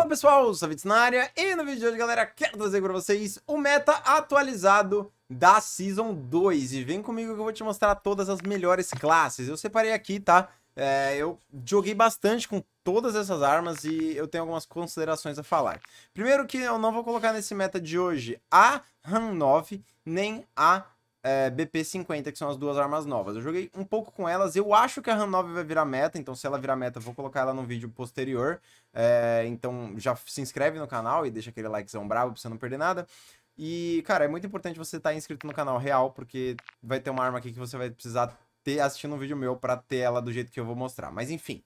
Olá então, pessoal, Savitz na área e no vídeo de hoje, galera, quero trazer para vocês o meta atualizado da Season 2. E vem comigo que eu vou te mostrar todas as melhores classes. Eu separei aqui, tá? É, eu joguei bastante com todas essas armas e eu tenho algumas considerações a falar. Primeiro que eu não vou colocar nesse meta de hoje a Han 9 nem a é, BP50, que são as duas armas novas. Eu joguei um pouco com elas, eu acho que a RAM 9 vai virar meta, então se ela virar meta, eu vou colocar ela no vídeo posterior. É, então já se inscreve no canal e deixa aquele likezão bravo pra você não perder nada. E, cara, é muito importante você estar tá inscrito no canal real, porque vai ter uma arma aqui que você vai precisar ter assistindo um vídeo meu para ter ela do jeito que eu vou mostrar. Mas enfim,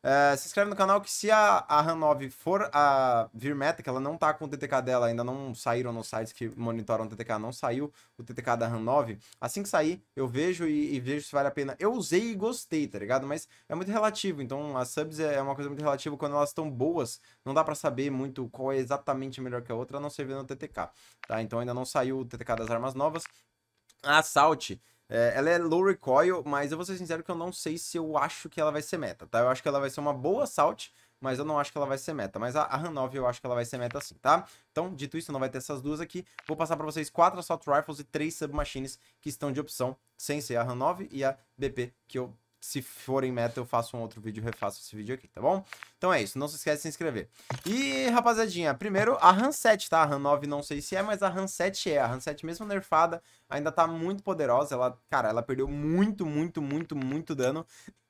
é, se inscreve no canal que se a, a Han 9 for a vir que ela não tá com o TTK dela, ainda não saíram nos sites que monitoram o TTK, não saiu o TTK da Han 9. Assim que sair, eu vejo e, e, vejo se vale a pena. Eu usei e gostei, tá ligado? Mas é muito relativo, então as subs é, é uma coisa muito relativa. Quando elas estão boas, não dá para saber muito qual é exatamente melhor que a outra, a não ser vendo o TTK, tá? Então ainda não saiu o TTK das armas novas. A Assault é, ela é low recoil, mas eu vou ser sincero que eu não sei se eu acho que ela vai ser meta, tá? Eu acho que ela vai ser uma boa assault, mas eu não acho que ela vai ser meta. Mas a, a Han 9 eu acho que ela vai ser meta sim, tá? Então, dito isso, não vai ter essas duas aqui. Vou passar pra vocês quatro assault rifles e três submachines que estão de opção, sem ser a Han 9 e a BP, que eu se forem meta, eu faço um outro vídeo, refaço esse vídeo aqui, tá bom? Então é isso, não se esquece de se inscrever. E, rapazadinha, primeiro a RAM 7, tá? A RAM 9 não sei se é, mas a RAM 7 é. A RAM 7 mesmo nerfada, ainda tá muito poderosa. Ela, cara, ela perdeu muito, muito, muito, muito dano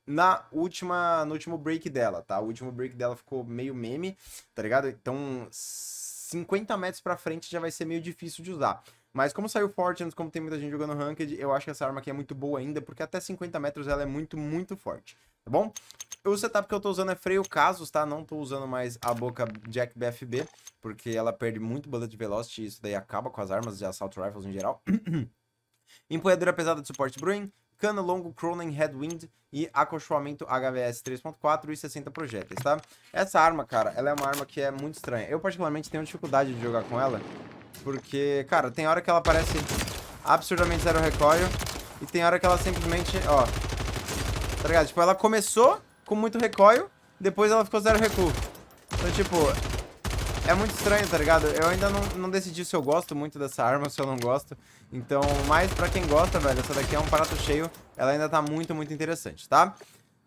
na última, no último break dela, tá? O último break dela ficou meio meme, tá ligado? Então, 50 metros pra frente já vai ser meio difícil de usar. Mas como saiu Fortnite, como tem muita gente jogando Ranked, eu acho que essa arma aqui é muito boa ainda, porque até 50 metros ela é muito, muito forte, tá bom? O setup que eu tô usando é freio casos, tá? Não tô usando mais a boca Jack BFB, porque ela perde muito bullet velocity, isso daí acaba com as armas de assalto rifles em geral. Empunhadura pesada de suporte Bruin, cano longo Cronin Headwind e acolchoamento HVS 3.4 e 60 projéteis, tá? Essa arma, cara, ela é uma arma que é muito estranha. Eu particularmente tenho dificuldade de jogar com ela, porque, cara, tem hora que ela parece absurdamente zero recoil. E tem hora que ela simplesmente, ó... Tá ligado? Tipo, ela começou com muito recoil, depois ela ficou zero recuo. Então, tipo... É muito estranho, tá ligado? Eu ainda não, não decidi se eu gosto muito dessa arma ou se eu não gosto. Então, mas pra quem gosta, velho, essa daqui é um prato cheio. Ela ainda tá muito, muito interessante, tá?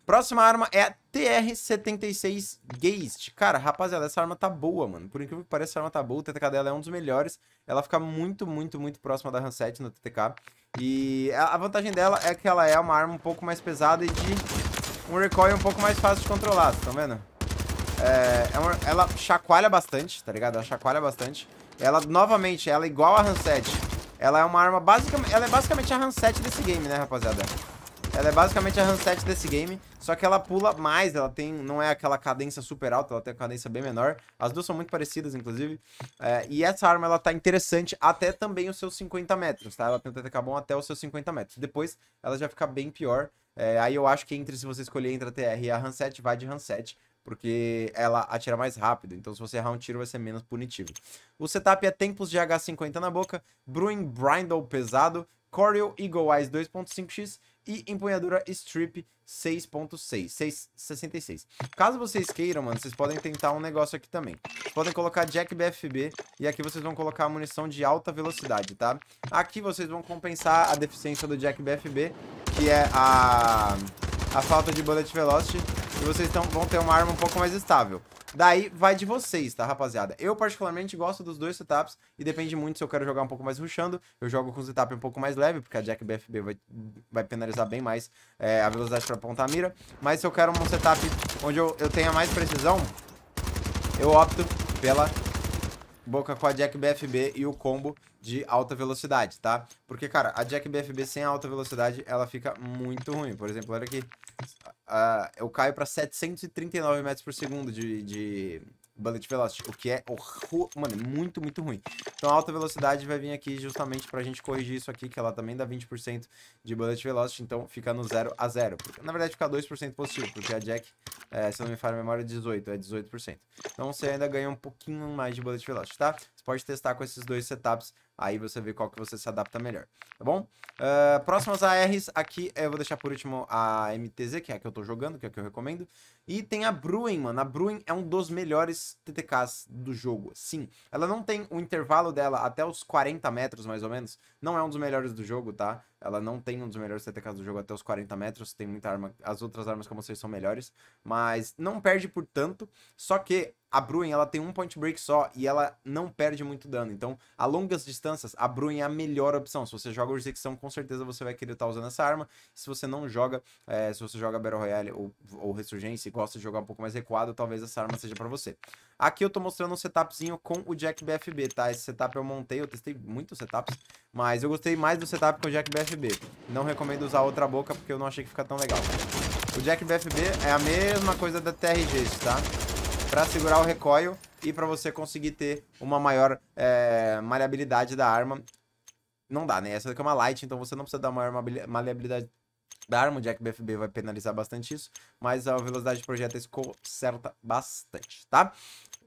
Próxima arma é a TR-76 Geist. Cara, rapaziada, essa arma tá boa, mano. Por incrível que pareça, essa arma tá boa. O TTK dela é um dos melhores. Ela fica muito, muito, muito próxima da Han 7 no TTK. E a vantagem dela é que ela é uma arma um pouco mais pesada e de um recoil um pouco mais fácil de controlar, Estão vendo? É, é uma, ela chacoalha bastante, tá ligado? Ela chacoalha bastante. Ela, novamente, ela é igual a Han 7. Ela é uma arma basicamente... Ela é basicamente a Han 7 desse game, né, rapaziada? Ela é basicamente a handset desse game, só que ela pula mais, ela tem, não é aquela cadência super alta, ela tem uma cadência bem menor. As duas são muito parecidas, inclusive. É, e essa arma, ela tá interessante até também os seus 50 metros, tá? Ela tenta atacar bom até os seus 50 metros. Depois, ela já fica bem pior. É, aí eu acho que entre, se você escolher entre a TR e a handset, vai de handset porque ela atira mais rápido, então se você errar um tiro vai ser menos punitivo. O setup é tempos de H50 na boca, Bruin Brindle pesado, Corel Eagle Eyes 2.5x e empunhadura Strip 6.6, 66. Caso vocês queiram, mano, vocês podem tentar um negócio aqui também. podem colocar Jack BFB e aqui vocês vão colocar munição de alta velocidade, tá? Aqui vocês vão compensar a deficiência do Jack BFB, que é a, a falta de Bullet Velocity, e vocês tão, vão ter uma arma um pouco mais estável. Daí vai de vocês, tá, rapaziada? Eu, particularmente, gosto dos dois setups e depende muito se eu quero jogar um pouco mais rushando. Eu jogo com o setup um pouco mais leve, porque a Jack BFB vai, vai penalizar bem mais é, a velocidade pra apontar a mira. Mas se eu quero um setup onde eu, eu tenha mais precisão, eu opto pela boca com a Jack BFB e o combo de alta velocidade, tá? Porque, cara, a Jack BFB sem alta velocidade, ela fica muito ruim. Por exemplo, olha aqui. Uh, eu caio pra 739 metros por segundo de, de, Bullet Velocity, o que é horror... Mano, é muito, muito ruim. Então a alta velocidade vai vir aqui justamente pra gente corrigir isso aqui, que ela também dá 20% de Bullet Velocity, então fica no 0 a 0. Porque, na verdade fica 2% positivo, porque a Jack, é, se não me falha a memória, é 18, é 18%. Então você ainda ganha um pouquinho mais de Bullet Velocity, tá? Você pode testar com esses dois setups, aí você vê qual que você se adapta melhor, tá bom? Uh, próximas ARs aqui, eu vou deixar por último a MTZ, que é a que eu tô jogando, que é a que eu recomendo. E tem a Bruin, mano. A Bruin é um dos melhores TTKs do jogo, sim. Ela não tem o intervalo dela até os 40 metros, mais ou menos. Não é um dos melhores do jogo, tá? Ela não tem um dos melhores TTKs do jogo até os 40 metros. Tem muita arma... As outras armas, como vocês, são melhores. Mas não perde por tanto. Só que a Bruin ela tem um point break só e ela não perde muito dano. Então, a longas distâncias, a Bruin é a melhor opção. Se você joga jurisdição, com certeza você vai querer estar tá usando essa arma. Se você não joga, é, se você joga Battle Royale ou, ou Ressurgência e gosta de jogar um pouco mais recuado, talvez essa arma seja para você. Aqui eu tô mostrando um setupzinho com o Jack BFB, tá? Esse setup eu montei, eu testei muitos setups, mas eu gostei mais do setup com o Jack BFB. Não recomendo usar outra boca porque eu não achei que fica tão legal. O Jack BFB é a mesma coisa da TRG, tá? para segurar o recoil e para você conseguir ter uma maior é, maleabilidade da arma. Não dá, né? Essa daqui é uma light, então você não precisa dar uma maleabilidade da arma. O Jack BFB vai penalizar bastante isso, mas a velocidade de projéteis conserta bastante, tá?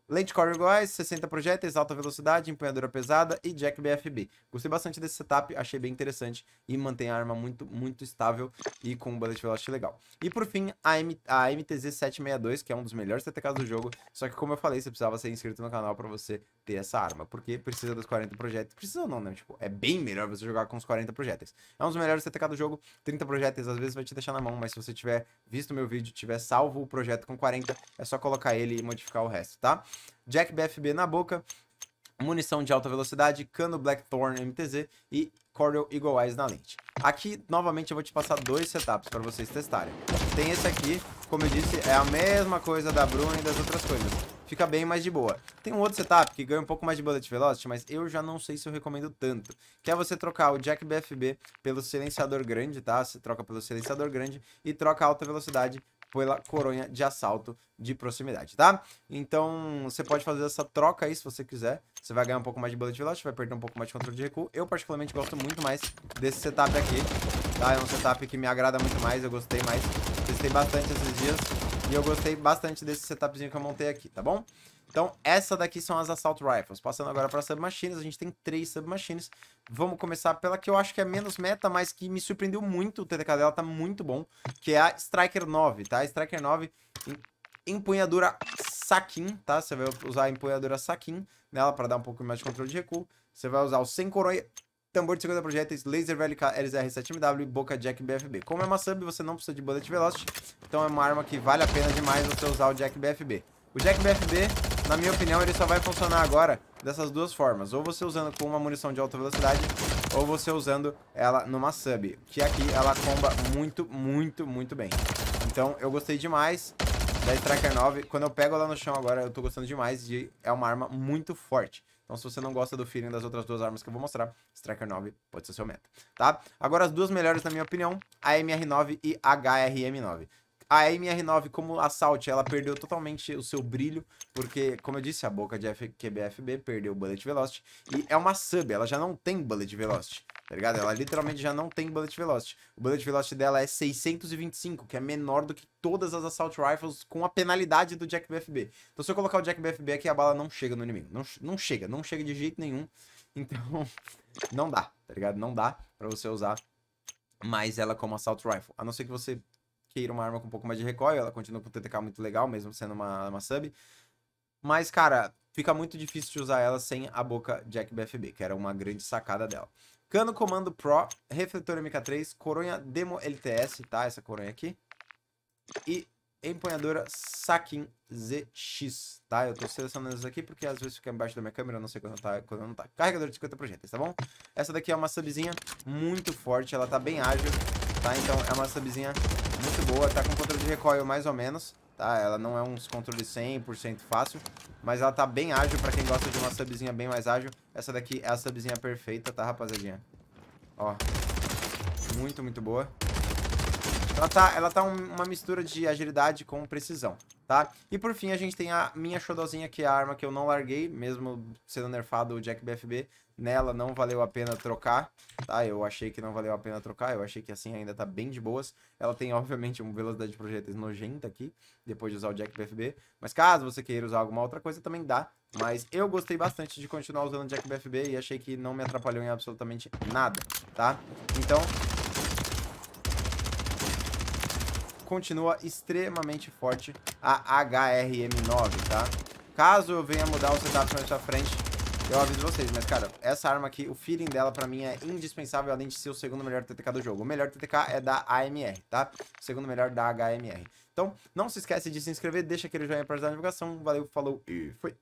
Core Corrigois, 60 projéteis, alta velocidade, empunhadura pesada e Jack BFB. Gostei bastante desse setup, achei bem interessante e mantém a arma muito, muito estável e com um bullet velocity legal. E por fim, a, M a MTZ 762, que é um dos melhores TTKs do jogo, só que como eu falei, você precisava ser inscrito no canal para você ter essa arma, porque precisa dos 40 projéteis. Precisa não, né? Tipo, é bem melhor você jogar com os 40 projéteis. É um dos melhores TTK do jogo. 30 projéteis às vezes vai te deixar na mão, mas se você tiver visto meu vídeo, tiver salvo o projeto com 40, é só colocar ele e modificar o resto, tá? Jack BFB na boca, munição de alta velocidade, cano Blackthorn MTZ e Corel Eagle Eyes na lente. Aqui, novamente, eu vou te passar dois setups para vocês testarem. Tem esse aqui, como eu disse, é a mesma coisa da Bruna e das outras coisas. Fica bem mais de boa. Tem um outro setup que ganha um pouco mais de bullet velocity, mas eu já não sei se eu recomendo tanto. Que é você trocar o jack BFB pelo silenciador grande, tá? Você troca pelo silenciador grande e troca a alta velocidade pela coronha de assalto de proximidade, tá? Então, você pode fazer essa troca aí se você quiser. Você vai ganhar um pouco mais de bullet velocity, vai perder um pouco mais de controle de recuo. Eu, particularmente, gosto muito mais desse setup aqui, tá? É um setup que me agrada muito mais, eu gostei mais. Testei bastante esses dias e eu gostei bastante desse setupzinho que eu montei aqui, tá bom? Então, essa daqui são as Assault Rifles. Passando agora para Submachines, a gente tem três Submachines. Vamos começar pela que eu acho que é menos meta, mas que me surpreendeu muito. O TDK dela tá muito bom, que é a Striker 9, tá? Striker 9, empunhadura saquin, tá? Você vai usar a empunhadura saquin nela para dar um pouco mais de controle de recuo. Você vai usar o sem coroa tambor de 50 projéteis, laser VLK LZR-7MW e boca jack BFB. Como é uma sub, você não precisa de bullet velocity, então é uma arma que vale a pena demais você usar o jack BFB. O jack BFB na minha opinião, ele só vai funcionar agora dessas duas formas. Ou você usando com uma munição de alta velocidade, ou você usando ela numa sub. Que aqui ela comba muito, muito, muito bem. Então, eu gostei demais da Striker 9. Quando eu pego ela no chão agora, eu tô gostando demais de... É uma arma muito forte. Então, se você não gosta do feeling das outras duas armas que eu vou mostrar, Striker 9 pode ser seu meta, tá? Agora, as duas melhores, na minha opinião, a MR9 e a HRM9 a MR9 como assalto, ela perdeu totalmente o seu brilho, porque, como eu disse, a boca de QBFB perdeu o Bullet Velocity, e é uma sub, ela já não tem Bullet Velocity, tá ligado? Ela literalmente já não tem Bullet Velocity. O Bullet Velocity dela é 625, que é menor do que todas as Assault Rifles com a penalidade do Jack BFB. Então, se eu colocar o Jack BFB aqui, a bala não chega no inimigo, não, não chega, não chega de jeito nenhum, então não dá, tá ligado? Não dá pra você usar mais ela como Assault Rifle, a não ser que você queira uma arma com um pouco mais de recoil. Ela continua com o TTK muito legal, mesmo sendo uma, uma sub. Mas, cara, fica muito difícil de usar ela sem a boca Jack BFB, que era uma grande sacada dela. Cano Comando Pro, Refletor MK3, Coronha Demo LTS, tá? Essa coronha aqui. E empunhadora Sakin ZX, tá? Eu tô selecionando isso aqui porque às vezes fica embaixo da minha câmera, eu não sei quando tá, quando não tá. Carregador de 50 projéteis, tá bom? Essa daqui é uma subzinha muito forte, ela tá bem ágil tá? Então é uma subzinha muito boa, tá com controle de recoil mais ou menos, tá? Ela não é uns controles 100% fácil, mas ela tá bem ágil pra quem gosta de uma subzinha bem mais ágil. Essa daqui é a subzinha perfeita, tá, rapaziadinha? Ó, muito, muito boa. Ela tá, ela tá um, uma mistura de agilidade com precisão, tá? E por fim, a gente tem a minha showzinha, que é a arma que eu não larguei, mesmo sendo nerfado o Jack BFB. Nela não valeu a pena trocar, tá? Eu achei que não valeu a pena trocar, eu achei que assim ainda tá bem de boas. Ela tem, obviamente, uma velocidade de projéteis nojenta aqui, depois de usar o Jack BFB. Mas caso você queira usar alguma outra coisa, também dá. Mas eu gostei bastante de continuar usando o Jack BFB e achei que não me atrapalhou em absolutamente nada, tá? Então, continua extremamente forte a HRM9, tá? Caso eu venha mudar o setup mais pra frente, eu aviso vocês, mas cara, essa arma aqui, o feeling dela pra mim é indispensável, além de ser o segundo melhor TTK do jogo. O melhor TTK é da AMR, tá? O segundo melhor da HMR. Então, não se esquece de se inscrever, deixa aquele joinha pra ajudar a divulgação. Valeu, falou e fui!